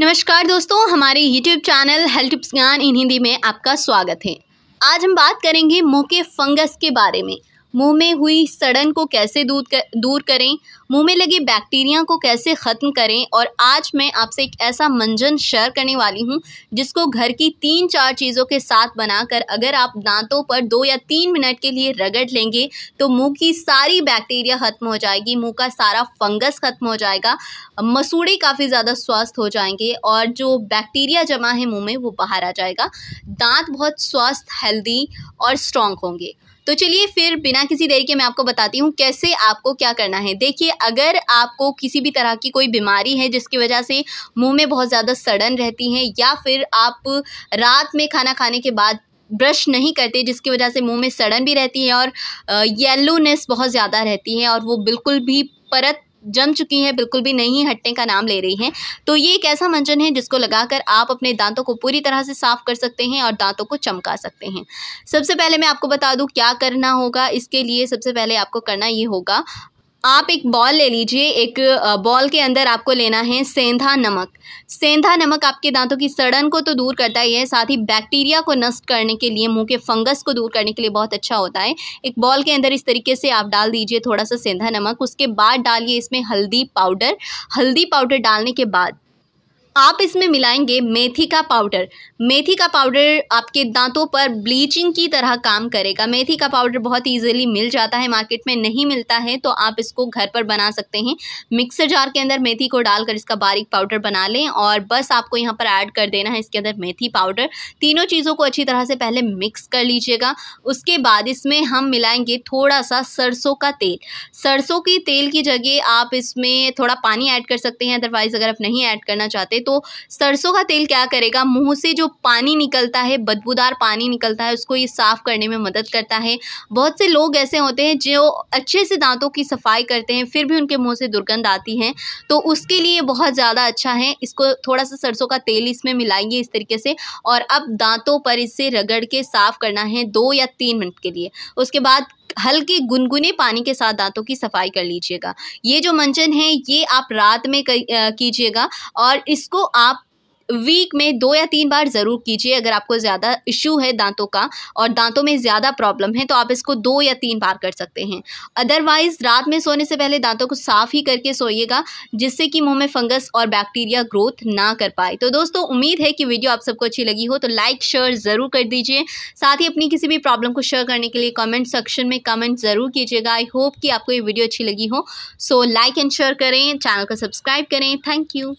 नमस्कार दोस्तों हमारे YouTube चैनल हेल्थ टिप्स ज्ञान इन हिंदी में आपका स्वागत है आज हम बात करेंगे मुंह के फंगस के बारे में मुंह में हुई सड़न को कैसे दूर कर, दूर करें मुंह में लगे बैक्टीरिया को कैसे ख़त्म करें और आज मैं आपसे एक ऐसा मंजन शेयर करने वाली हूं जिसको घर की तीन चार चीज़ों के साथ बनाकर अगर आप दांतों पर दो या तीन मिनट के लिए रगड़ लेंगे तो मुंह की सारी बैक्टीरिया ख़त्म हो जाएगी मुंह का सारा फंगस ख़त्म हो जाएगा मसूड़े काफ़ी ज़्यादा स्वस्थ हो जाएंगे और जो बैक्टीरिया जमा है मुँह में वो बाहर आ जाएगा दांत बहुत स्वस्थ हेल्दी और स्ट्रॉन्ग होंगे तो चलिए फिर बिना किसी देरी के मैं आपको बताती हूँ कैसे आपको क्या करना है देखिए अगर आपको किसी भी तरह की कोई बीमारी है जिसकी वजह से मुंह में बहुत ज़्यादा सड़न रहती है या फिर आप रात में खाना खाने के बाद ब्रश नहीं करते जिसकी वजह से मुंह में सड़न भी रहती है और येलोनेस बहुत ज़्यादा रहती है और वो बिल्कुल भी परत जम चुकी हैं बिल्कुल भी नहीं हटने का नाम ले रही हैं तो ये एक ऐसा मंजन है जिसको लगाकर आप अपने दांतों को पूरी तरह से साफ कर सकते हैं और दांतों को चमका सकते हैं सबसे पहले मैं आपको बता दूं क्या करना होगा इसके लिए सबसे पहले आपको करना ये होगा आप एक बॉल ले लीजिए एक बॉल के अंदर आपको लेना है सेंधा नमक सेंधा नमक आपके दांतों की सड़न को तो दूर करता ही है साथ ही बैक्टीरिया को नष्ट करने के लिए मुंह के फंगस को दूर करने के लिए बहुत अच्छा होता है एक बॉल के अंदर इस तरीके से आप डाल दीजिए थोड़ा सा सेंधा नमक उसके बाद डालिए इसमें हल्दी पाउडर हल्दी पाउडर डालने के बाद आप इसमें मिलाएंगे मेथी का पाउडर मेथी का पाउडर आपके दांतों पर ब्लीचिंग की तरह काम करेगा मेथी का पाउडर बहुत इजीली मिल जाता है मार्केट में नहीं मिलता है तो आप इसको घर पर बना सकते हैं मिक्सर जार के अंदर मेथी को डालकर इसका बारीक पाउडर बना लें और बस आपको यहाँ पर ऐड कर देना है इसके अंदर मेथी पाउडर तीनों चीज़ों को अच्छी तरह से पहले मिक्स कर लीजिएगा उसके बाद इसमें हम मिलाएंगे थोड़ा सा सरसों का तेल सरसों के तेल की जगह आप इसमें थोड़ा पानी ऐड कर सकते हैं अदरवाइज़ अगर आप नहीं ऐड करना चाहते तो सरसों का तेल क्या करेगा मुंह से जो पानी निकलता है बदबूदार पानी निकलता है उसको ये साफ़ करने में मदद करता है बहुत से लोग ऐसे होते हैं जो अच्छे से दांतों की सफाई करते हैं फिर भी उनके मुँह से दुर्गंध आती है तो उसके लिए बहुत ज़्यादा अच्छा है इसको थोड़ा सा सरसों का तेल इसमें मिलाइए इस तरीके से और अब दांतों पर इससे रगड़ के साफ़ करना है दो या तीन मिनट के लिए उसके बाद हल्के गुनगुने पानी के साथ दांतों की सफाई कर लीजिएगा ये जो मंचन है ये आप रात में कीजिएगा और इसको आप वीक में दो या तीन बार ज़रूर कीजिए अगर आपको ज़्यादा इश्यू है दांतों का और दांतों में ज़्यादा प्रॉब्लम है तो आप इसको दो या तीन बार कर सकते हैं अदरवाइज़ रात में सोने से पहले दांतों को साफ़ ही करके सोइएगा जिससे कि मुँह में फंगस और बैक्टीरिया ग्रोथ ना कर पाए तो दोस्तों उम्मीद है कि वीडियो आप सबको अच्छी लगी हो तो लाइक शेयर ज़रूर कर दीजिए साथ ही अपनी किसी भी प्रॉब्लम को शेयर करने के लिए कमेंट सेक्शन में कमेंट ज़रूर कीजिएगा आई होप कि आपको ये वीडियो अच्छी लगी हो सो लाइक एंड शेयर करें चैनल को सब्सक्राइब करें थैंक यू